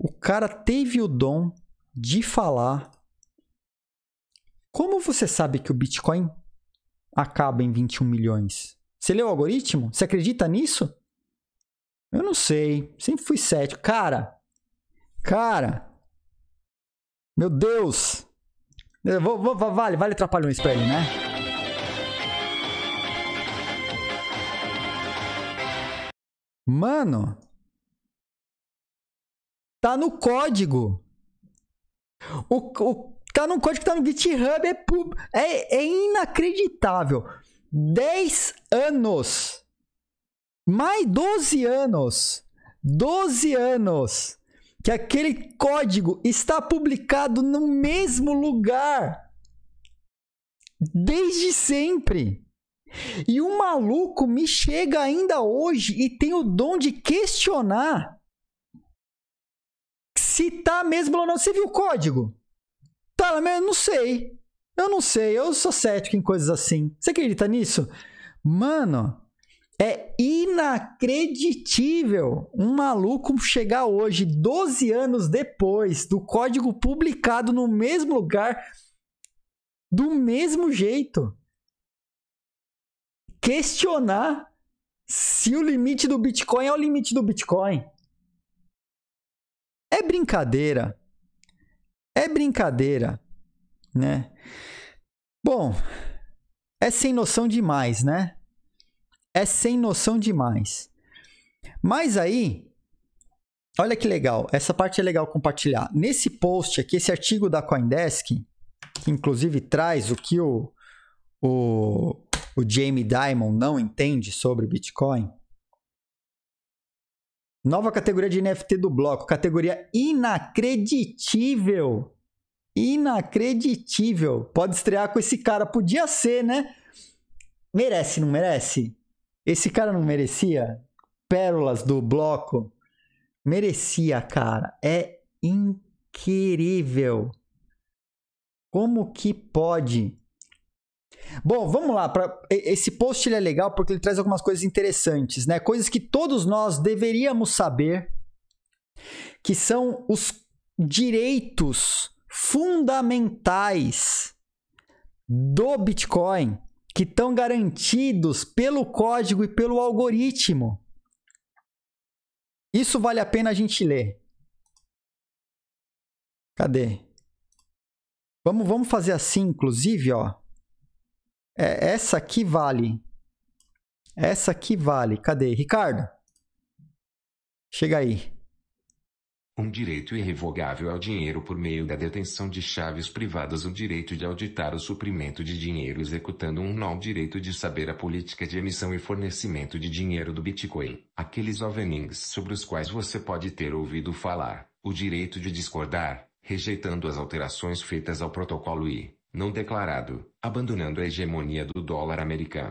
O cara teve o dom de falar. Como você sabe que o Bitcoin acaba em 21 milhões? Você leu o algoritmo? Você acredita nisso? Eu não sei. Sempre fui cético. Cara, cara, meu Deus. Vou, vou, vale, vale trapalhões pra ele, né? Mano, Tá no código. O, o, tá no código, tá no GitHub. É, é, é inacreditável. 10 anos. Mais 12 anos. 12 anos. Que aquele código está publicado no mesmo lugar. Desde sempre. E o maluco me chega ainda hoje e tem o dom de questionar se tá mesmo ou não. Você viu o código? Tá lá Eu Não sei. Eu não sei. Eu sou cético em coisas assim. Você acredita nisso? Mano, é inacreditável um maluco chegar hoje, 12 anos depois, do código publicado no mesmo lugar, do mesmo jeito. Questionar se o limite do Bitcoin é o limite do Bitcoin brincadeira. É brincadeira, né? Bom, é sem noção demais, né? É sem noção demais. Mas aí, olha que legal, essa parte é legal compartilhar. Nesse post aqui, esse artigo da Coindesk, que inclusive traz o que o, o, o Jamie Dimon não entende sobre Bitcoin, Nova categoria de NFT do bloco, categoria inacreditível. Inacreditível. Pode estrear com esse cara, podia ser, né? Merece, não merece? Esse cara não merecia? Pérolas do bloco. Merecia, cara. É incrível. Como que pode? Bom, vamos lá. Pra, esse post é legal porque ele traz algumas coisas interessantes, né? Coisas que todos nós deveríamos saber, que são os direitos fundamentais do Bitcoin que estão garantidos pelo código e pelo algoritmo. Isso vale a pena a gente ler. Cadê? Vamos, vamos fazer assim, inclusive, ó. É, essa aqui vale. Essa aqui vale. Cadê? Ricardo? Chega aí. Um direito irrevogável ao dinheiro por meio da detenção de chaves privadas, o direito de auditar o suprimento de dinheiro executando um não direito de saber a política de emissão e fornecimento de dinheiro do Bitcoin, aqueles alvenings sobre os quais você pode ter ouvido falar, o direito de discordar, rejeitando as alterações feitas ao protocolo e não declarado, abandonando a hegemonia do dólar americano.